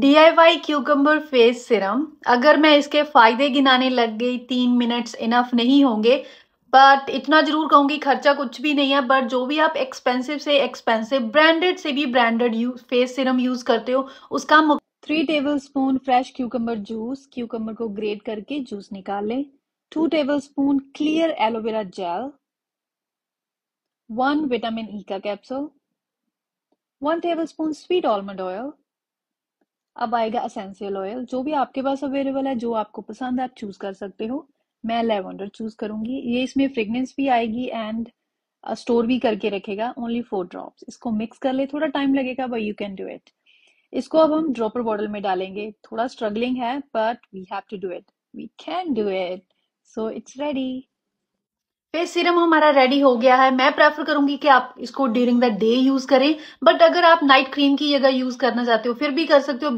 D I Y cucumber face serum अगर मैं इसके फ़ायदे गिनाने लग गई तीन मिनट्स इनफ नहीं होंगे बट इतना ज़रूर कहूँगी खर्चा कुछ भी नहीं है बट जो भी आप एक्सपेंसिव से एक्सपेंसिव ब्रांडेड से भी ब्रांडेड फेस सिरम यूज़ करते हो उसका three tablespoon fresh cucumber juice cucumber को ग्रेट करके जूस निकाल लें two tablespoon clear aloe vera gel one vitamin E का capsule one tablespoon sweet almond oil अब आएगा असेंशियल ऑयल जो भी आपके पास अवेलेबल है जो आपको पसंद है आप चूज कर सकते हो मैं लेवेंडर चूज करूंगी ये इसमें फ्रेगनेंस भी आएगी एंड स्टोर भी करके रखेगा ओनली फोर ड्रॉप्स इसको मिक्स कर ले थोड़ा टाइम लगेगा but you can do it इसको अब हम ड्रॉपर बॉटल में डालेंगे थोड़ा स्ट्रगलिंग है but we have to do it we can do it so it's ready face serum हमारा रेडी हो गया है मैं प्रेफर करूंगी कि आप इसको ड्यूरिंग द डे यूज करें बट अगर आप नाइट क्रीम की जगह यूज करना चाहते हो फिर भी कर सकते हो